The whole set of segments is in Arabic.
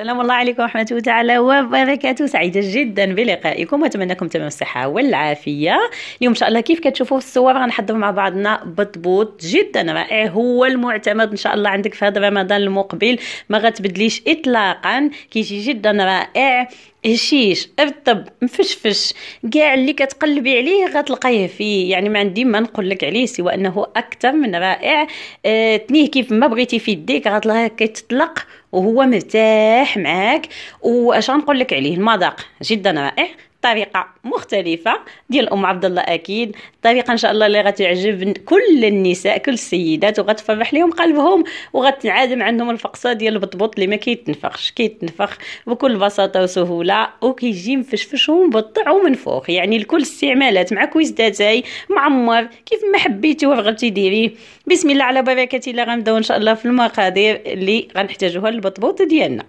السلام الله عليكم ورحمة الله تعالى وبركاته سعيدة جدا بلقائكم وأتمنى لكم تمام الصحة والعافية اليوم إن شاء الله كيف كتشوفوا في الصور غنحضروا مع بعضنا بطبوط جدا رائع هو المعتمد إن شاء الله عندك في هذا رمضان المقبل ما غتبدليش إطلاقا كيجي جدا رائع هشيش ارطب مفشفش كاع اللي كتقلبي عليه غتلقيه فيه يعني ما عندي ما نقول لك عليه سوى انه اكثر من رائع اه تنيه كيف ما بغيتي في يديك غتلقاه كيتطلق وهو مرتاح معاك واش غنقول لك عليه المذاق جدا رائع طريقه مختلفه ديال ام عبد الله اكيد طريقه ان شاء الله اللي غتعجب كل النساء كل السيدات وغتفرح لهم قلبهم وغتنعدم عندهم الفقصه ديال البطبوط اللي ما كيتنفخش كيتنفخ بكل بساطه وسهوله وكيجي مفشفش ومبطع فوق يعني لكل استعمالات مع كويس داتاي معمر كيف ما حبيتي ورغبتي ديريه بسم الله على بركه الله غنبداو ان شاء الله في المقادير اللي غنحتاجوها للبطبوط ديالنا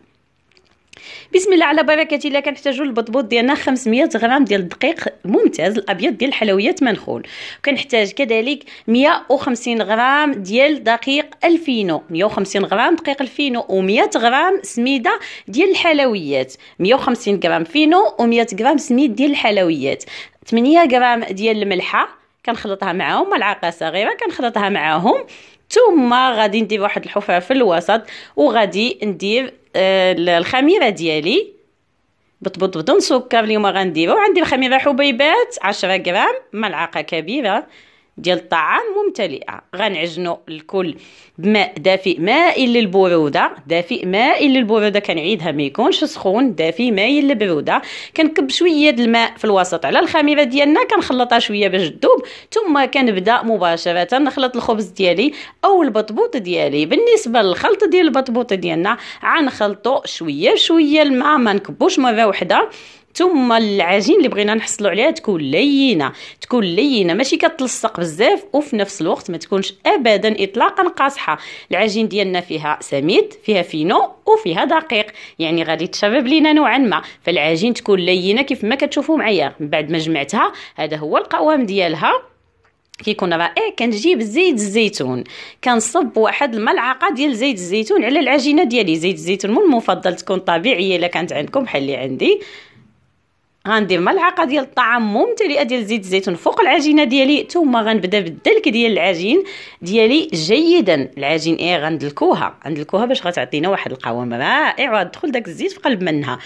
بسم الله على بركه الله كنحتاجوا البطبوط ديالنا 500 غرام ديال الدقيق ممتاز الابيض ديال الحلويات منخول وكنحتاج كذلك 150 غرام ديال دقيق الفينو 150 غرام دقيق الفينو و100 غرام سميده ديال الحلويات 150 غرام فينو و100 غرام سميد ديال الحلويات 8 غرام ديال الملحه كنخلطها معاهم ملعقه صغيره كنخلطها معاهم ثم غادي ندير واحد الحفره في الوسط وغادي ندير آه، الخميره ديالي بطبط بدون سكر اليوم غنديرو عندي الخميره حبيبات 10 غرام ملعقه كبيره ديال الطعام ممتلئه غنعجنوا الكل بماء دافئ مائل للبروده دافئ مائل للبروده كنعيدها ما يكونش سخون دافئ مائل للبروده كنكب شويه د الماء في الوسط على الخميره ديالنا كنخلطها شويه باش تذوب ثم كنبدا مباشره نخلط الخبز ديالي او البطبوط ديالي بالنسبه للخلط ديال البطبوط ديالنا غنخلطو شويه شويه الماء ما نكبوش مره واحده ثم العجين اللي بغينا نحصلوا عليها تكون لينه تكون لينه ماشي كتلصق بزاف وفي نفس الوقت ما تكونش ابدا اطلاقا قاصحه العجين ديالنا فيها سميد فيها فينو وفيها دقيق يعني غادي تشبب لينا نوعا ما فالعجين تكون لينه كيف ما كتشوفوا معايا من بعد ما جمعتها هذا هو القوام ديالها كيكون رائع كنجيب زيت الزيتون كنصب واحد الملعقه ديال زيت الزيتون على العجينه ديالي زيت الزيتون المفضل تكون طبيعيه الا كانت عندكم بحال اللي عندي غندير ملعقه ديال الطعام ممتلئه ديال زيت الزيتون فوق العجينه ديالي ثم غنبدا بالدلك ديال العجين ديالي جيدا العجين ايه غندلكوها غندلكوها باش غتعطينا واحد القوام رائع وغتدخل داك الزيت في قلب منها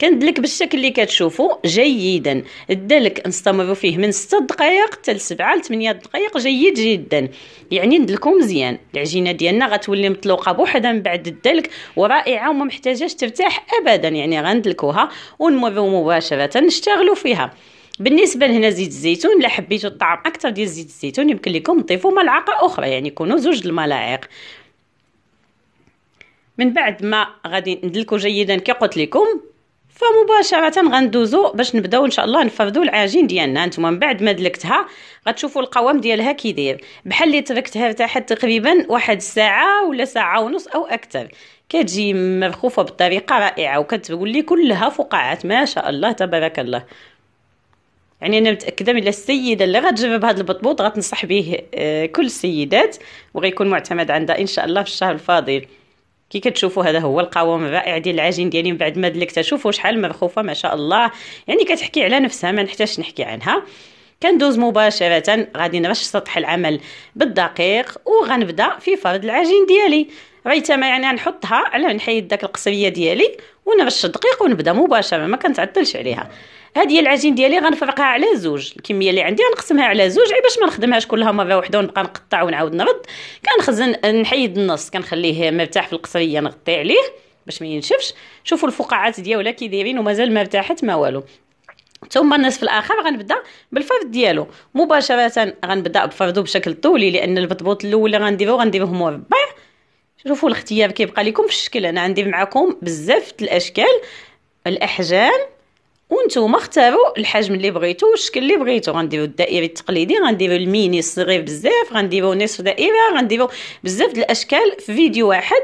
كندلك بالشكل اللي كتشوفوا جيدا الدلك نستمروا فيه من 6 دقائق حتى ل 7 ل 8 دقائق جيد جدا يعني ندلكو مزيان العجينه ديالنا غتولي مطلوقه بوحدها من بعد الدلك ورائعه وما محتاجاش ترتاح ابدا يعني غندلكوها ونمروا مباشره نشتغلوا فيها بالنسبه لهنا زيت الزيتون الا حبيتوا الطعم اكثر ديال زيت الزيتون يمكن لكم تضيفوا ملعقه اخرى يعني يكونوا زوج الملاعق من بعد ما غادي ندلكو جيدا كي قلت لكم فمباشره غندوزو باش نبداو ان شاء الله نفردو العجين ديالنا نتوما من بعد ما دلكتها غتشوفوا القوام ديالها كي داير بحال اللي تركتها تحت تقريبا واحد الساعه ولا ساعه ونص او اكثر كتجي مرخوفه بطريقه رائعه وكتقول لي كلها فقاعات ما شاء الله تبارك الله يعني انا متاكده من السيده اللي غتجرب هذا البطبوط غتنصح به آه، كل السيدات وغيكون معتمد عندها ان شاء الله في الشهر الفاضل كي كتشوفوا هذا هو القوام الرائع ديال العجين ديالي من بعد ما دلكتها شوفوا شحال مرخوفه ما شاء الله يعني كتحكي على نفسها ما نحتاجش نحكي عنها كندوز مباشره غادي نرش سطح العمل بالدقيق وغنبدا في فرد العجين ديالي ريتما يعني غنحطها على نحيد داك القصريه ديالي ونرش الدقيق ونبدا مباشره ما كنتعطلش عليها هذه العجين ديالي غنفرقها على زوج الكميه اللي عندي غنقسمها على زوج عي باش ما نخدمهاش كلها مره وحده ونبقى نقطع ونعاود نرد كنخزن نحيد النص كنخليه مرتاح في القصريه نغطي عليه باش ما ينشفش شوفوا الفقاعات ديالو كي دايرين ومازال ما ارتاحت ما والو ثم النصف الاخر غنبدا بالفرد ديالو مباشره غنبدا بفردو بشكل طولي لان البطبوط الاول اللي غنديرو غنديروه مربع شوفوا الاختيار كيبقى لكم في الشكل انا عندي معكم بزاف الاشكال الاحجام وانتوما اختاروا الحجم اللي بغيتو والشكل اللي بغيتو غنديروا الدائري التقليدي غنديروا الميني الصغير بزاف غنديروا نصف دائره غنديروا بزاف د الاشكال في فيديو واحد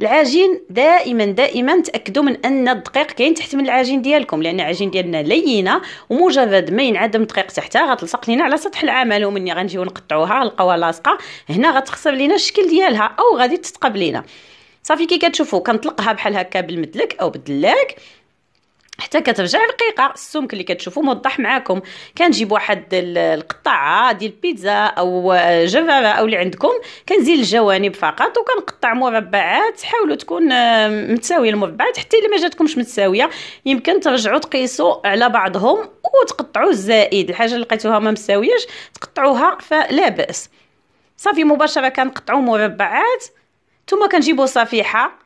العجين دائما دائما تاكدوا من ان الدقيق كاين تحت من العجين ديالكم لان العجين ديالنا لينه ومجرد ما ينعدم دقيق تحتها غتلصق لينا على سطح العمل ومني غنجيو نقطعوها غنلقاوها لاصقه هنا غتخسر لينا الشكل ديالها او غادي تتقبلينا لينا صافي كي كتشوفوا كنطلقها بحال هكا بالمدلك او بالدلاك حتى كترجع رقيقه السمك اللي كتشوفو موضح معاكم كنجيب واحد القطعه ديال البيتزا او جراره او اللي عندكم كنزيل الجوانب فقط وكنقطع مربعات حاولوا تكون آه، متساويه المربعات حتى الا ما جاتكمش متساويه يمكن ترجعوا تقيسوا على بعضهم وتقطعوا الزائد الحاجه اللي لقيتوها ما مساويش تقطعوها فلا باس صافي مباشره كنقطعوا مربعات ثم كنجيبوا صفيحه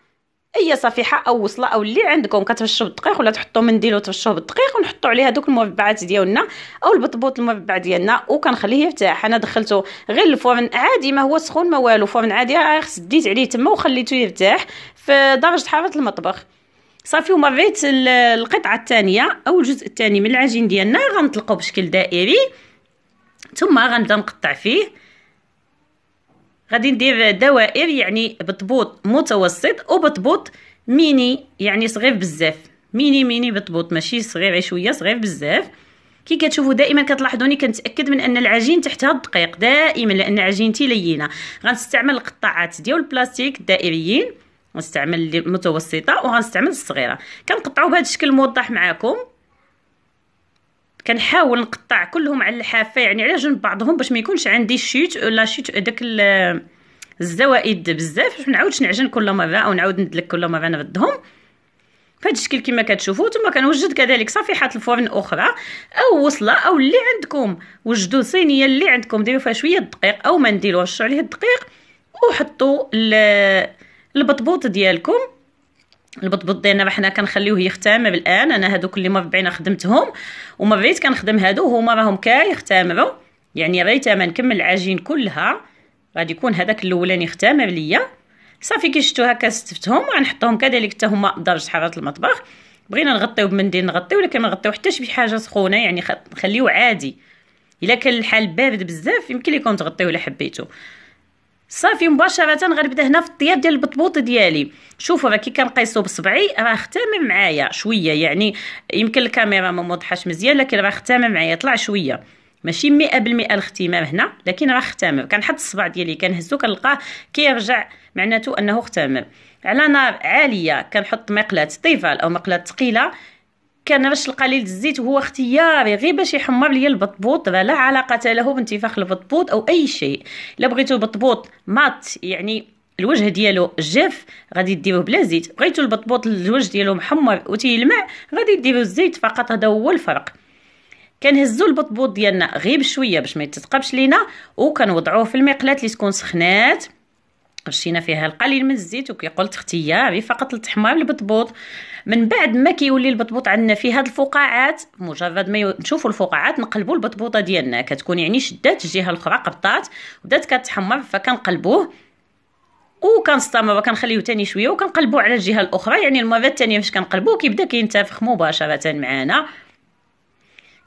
اي صفيحه او وصله او اللي عندكم كتفشوا بالدقيق ولا تحطوا منديل وتفشوه بالدقيق ونحطوا عليها دوك المربعات ديالنا او البطبوط المربع ديالنا وكنخليه يرتاح انا دخلته غير الفرن عادي ما هو سخون ما والو فرن عادي سديت آه، عليه تما وخليته يرتاح في درجه حراره المطبخ صافي ومريت القطعه الثانيه او الجزء الثاني من العجين ديالنا غنطلقو بشكل دائري ثم غنبدا نقطع فيه غادي ندير دوائر يعني بطبوط متوسط وبطبوط ميني يعني صغير بزاف ميني ميني بطبوط ماشي صغير شويه صغير بزاف كي كتشوفوا دائما كتلاحظوني كنتاكد من ان العجين تحتها الدقيق دائما لان عجينتي لينه غنستعمل القطاعات ديال البلاستيك الدائريين غنستعمل المتوسطه وغنستعمل الصغيره كنقطعوا بهذا الشكل موضح معاكم كنحاول نقطع كلهم على الحافه يعني على جنب بعضهم باش ما يكونش عندي شيت لا شيت داك الزوائد بزاف باش ما نعاودش نعجن كل مره او نعاود ندلك كل مره نردهم بهذا الشكل كما كتشوفوا ثم كنوجد كذلك صفيحات الفرن اخرى او وصله او اللي عندكم وجدوا صينيه اللي عندكم ديروا فيها شويه الدقيق او ما نديروش عليه الدقيق وحطوا البطبوط ديالكم البطبط ديالنا حنا كنخليوه يختام الان انا هادوك اللي مربعين خدمتهم وما بغيت كنخدم هادو هما راهم كيختمروا يعني ريت ما نكمل العجين كلها غادي يكون هذاك الاولاني ختام ليا صافي كي شفتو هكا ستفتهم وغنحطهم كذلك حتى هما درجه حراره المطبخ بغينا نغطيو بمنديل نغطيو ولكن كنغطيو حتى شي حاجه سخونه يعني نخليوه عادي الا كان الحال بارد بزاف يمكن لكم تغطيوه الا حبيتو صافي مباشره غنبدا هنا في الطياب ديال البطبوط ديالي شوفوا راه كي كنقيسو بصبعي راه ختامر معايا شويه يعني يمكن الكاميرا ما موضحاش مزيان لكن راه ختامر معايا طلع شويه ماشي مئة بالمئة الاختمام هنا لكن راه ختامر كنحط الصبع ديالي كنهزو كنلقاه كيرجع معناته انه ختامر على نار عاليه كنحط مقلاه طيفال او مقلاه ثقيله كان رش القليل الزيت وهو اختياري غير باش يحمر لي البطبوط لا علاقه له بانتفاخ البطبوط او اي شيء الا بغيتو بطبوط مات يعني الوجه ديالو جاف غادي ديروه بلا زيت بغيتو البطبوط الوجه ديالو محمر وتيلمع غادي ديروا الزيت فقط هذا هو الفرق كنهزو البطبوط ديالنا غير بشويه باش ما يتثقبش لينا وكنوضعوه في المقلاه اللي تكون سخنات قشينا فيها القليل من الزيت وكي قلت اختياري فقط التحمار البطبوط من بعد ما كيولي البطبوط عندنا فيه هاد الفقاعات مجرد ما نشوفوا الفقاعات نقلبوا البطبوطه ديالنا كتكون يعني شدات الجهه الاخرى قبطات بدات كتحمر فكنقلبوه وكنستمر كنخليو تاني شويه وكنقلبو على الجهه الاخرى يعني المره الثانيه فاش كنقلبوه كيبدا كينتفخ مباشره معانا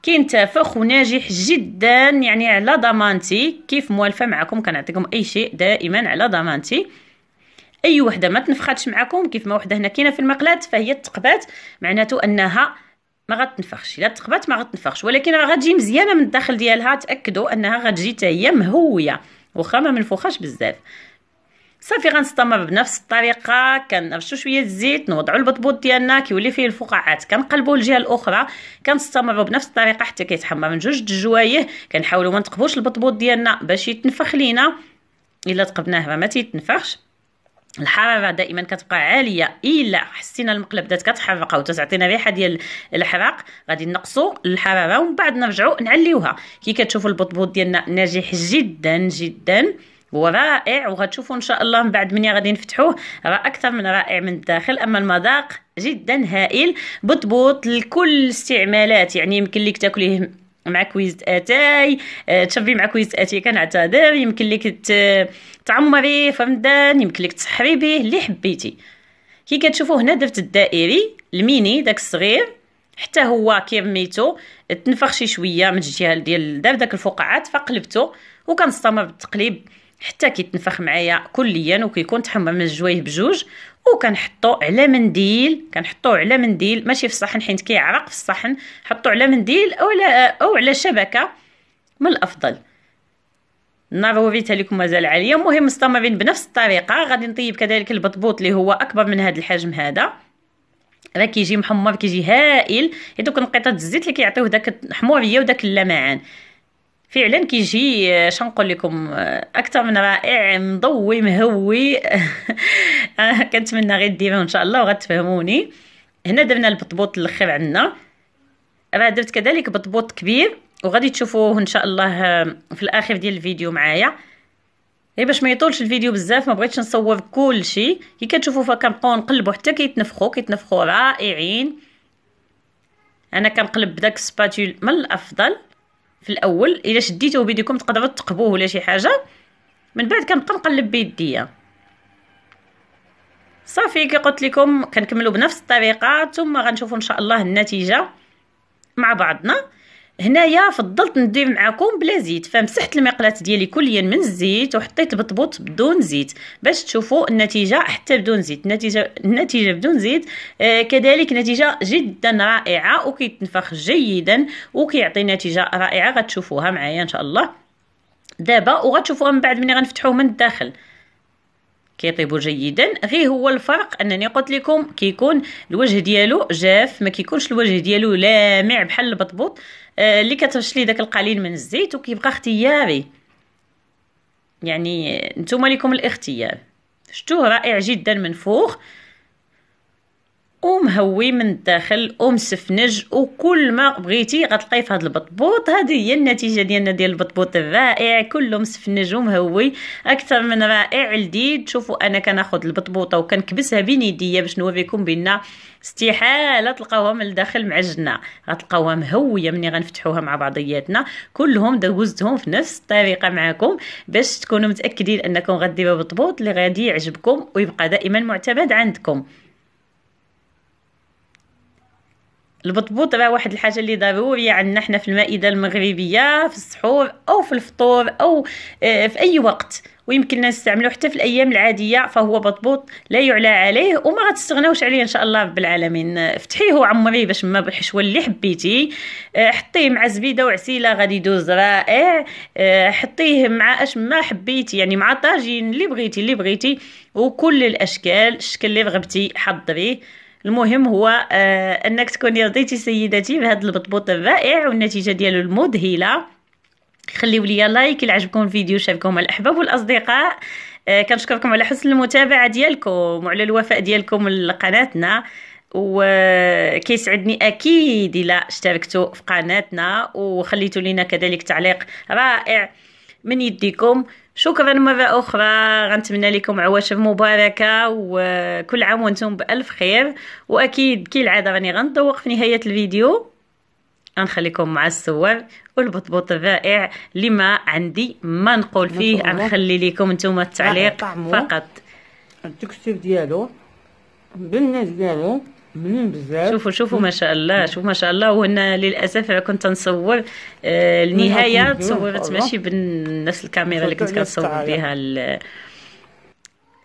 كاين توافق وناجح جدا يعني على ضمانتي كيف موالفه معكم كنعطيكم اي شيء دائما على ضمانتي اي وحده ما تنفخاتش معكم كيف ما وحده هنا كاينه في المقلات فهي تقبات معناته انها ما غتنفخش الا تقبات ما غتنفخش ولكن راه غتجي مزيانه من الداخل ديالها تاكدوا انها غتجي حتى هي مهويه واخا ما منفوخاش بزاف صافي غنستمر بنفس الطريقه كنرشو شويه الزيت نوضعو البطبوط ديالنا كيولي فيه الفقاعات كنقلبوا الجهه الاخرى كنستمروا بنفس الطريقه حتى كيتحمر من جوج الجوايه كنحاولوا ما نتقبوش البطبوط ديالنا باش يتنفخ لينا الا تقبناه راه ما تيتنفخش الحراره دائما كتبقى عاليه الا حسينا المقلب بدات كتحرق او تعطينا ريحه ديال الحراق غادي نقصوا الحراره ومن بعد نرجعوا نعليوها كي كتشوفوا البطبوط ديالنا ناجح جدا جدا ورائع وغتشوفوا ان شاء الله من بعد مني غادي نفتحوه راه اكثر من رائع من الداخل اما المذاق جدا هائل بطبوط لكل الاستعمالات يعني يمكن لك تاكليه مع كويزة اتاي آه، تشربي مع كويزة اتاي كنعتذر يمكن لك تعمريه فمدان يمكن لك تسحري به اللي حبيتي كي كتشوفوا هنا درت الدائري الميني داك الصغير حتى هو كيرميتو تنفخ شي شويه من الجهه ديال دار داك الفقاعات فقلبته وكنستمر بالتقليب حتى كيتنفخ معايا كليا وكيكون من الجويه بجوج وكنحطو على منديل كنحطو على منديل ماشي في الصحن حيت كيعرق في الصحن حطو على منديل او على او على شبكه من الافضل النار وريتها لكم مازال عاليه المهم مستمرين بنفس الطريقه غادي نطيب كذلك البطبوط اللي هو اكبر من هذا الحجم هذا راه كيجي محمر كيجي هائل هذوك نقيطات الزيت اللي كيعطيوه داك الحموريه وداك اللمعان فعلا كيجي آه، شنقول لكم آه، اكثر من رائع مضوي مهوي آه، كنتمنى غير ديما ان شاء الله وغتفهموني هنا درنا البطبوط الاخير عندنا راه درت كذلك بطبوط كبير وغادي تشوفوه ان شاء الله في الاخر ديال الفيديو معايا غير إيه، باش ما يطولش الفيديو بزاف ما بغيتش نصور كلشي كي كتشوفوا فكنبقاو نقلبوا حتى كيتنفخوا كيتنفخوا رائعين انا كنقلب بداك السباتول من الافضل في الاول الا شديتوه بيديكم تقدروا تقبوه ولا شي حاجه من بعد كنبقى نقلب بيديا صافي كي قلت لكم كنكملوا بنفس الطريقه ثم غنشوفوا ان شاء الله النتيجه مع بعضنا هنايا فضلت ندير معاكم بلا زيت فمسحت المقلاة ديالي كليا من الزيت وحطيت بطبوط بدون زيت باش تشوفوا النتيجه حتى بدون زيت النتيجه النتيجه بدون زيت آه كذلك نتيجه جدا رائعه وكيتنفخ جيدا وكيعطي نتيجه رائعه غتشوفوها معايا ان شاء الله دابا وغتشوفوها من بعد ملي غنفتحوه من الداخل كيطيبوا جيدا غير هو الفرق انني قلت لكم كيكون الوجه ديالو جاف ما كيكونش الوجه ديالو لامع بحال البطبوط آه اللي كترشلي داك القليل من الزيت وكيبقى اختياري يعني آه، نتوما لكم الاختيار شتوه رائع جدا منفوخ ومهوي من الداخل ومسفنج وكل ما بغيتي غتلقاي في هذا البطبوط هذه هي النتيجه ديالنا ديال البطبوط الرائع كله مسفنج ومهوي اكثر من رائع لذيذ شوفوا انا كناخذ البطبوطه وكنكبسها بين يديا باش نوريكم بان استحاله تلقاوها من الداخل معجنه غتلقاوها مهويه ملي غنفتحوها مع بعضياتنا كلهم دوزتهم في نفس الطريقه معكم باش تكونوا متاكدين انكم غديروا بطبوط اللي غادي يعجبكم ويبقى دائما معتمد عندكم البطبوط راه واحد الحاجه اللي ضروريه عندنا حنا في المائده المغربيه في السحور او في الفطور او آه، في اي وقت ويمكننا نستعملو حتى في الايام العاديه فهو بطبوط لا يعلى عليه وما غتستغناوش عليه ان شاء الله رب العالمين فتحيه وعمري باش ما بالحشوه اللي حبيتي آه، حطيه مع زبيده وعسيله غادي يدوز رائع آه، حطيه مع اش ما حبيتي يعني مع طاجين اللي بغيتي اللي بغيتي وكل الاشكال الشكل اللي رغبتي حضريه المهم هو آه، انك تكوني رضيتي سيدتي بهذا البطبوط الرائع والنتيجه ديالو المذهله خليو ليا لايك الا عجبكم الفيديو شاركوه مع الاحباب والاصدقاء آه، كنشكركم على حسن المتابعه ديالكم وعلى الوفاء ديالكم لقناتنا وكيسعدني اكيد الا اشتركتوا في قناتنا وخليتوا لنا كذلك تعليق رائع من يديكم شكرا مرة أخرى غنتمنى لكم عواشر مباركة وكل عام وانتم بألف خير وأكيد كي العادة راني غنذوق في نهاية الفيديو غنخليكم مع الصور والبطبوط الرائع لما عندي ما نقول فيه غنخلي لكم انتم التعليق فقط التكستير ديالو بالناس ديالو بزاف شوفوا شوفوا ما شاء الله شوفوا ما شاء الله وهنا للاسف كنت نصور آه، النهايه تصورت ماشي بنفس الكاميرا اللي كنت كنصور بها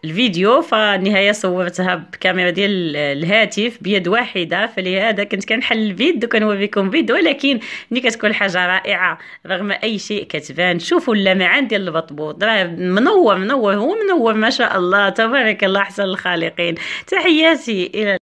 الفيديو فالنهايه صورتها بكاميرا ديال الهاتف بيد واحده فلهذا كنت كنحل الفيد وكنوريكم فيديو ولكن ملي كتكون حاجه رائعه رغم اي شيء كتبان شوفوا اللمعان ديال البطبوط راه منور منور هو منور ما شاء الله تبارك الله احسن الخالقين تحياتي الى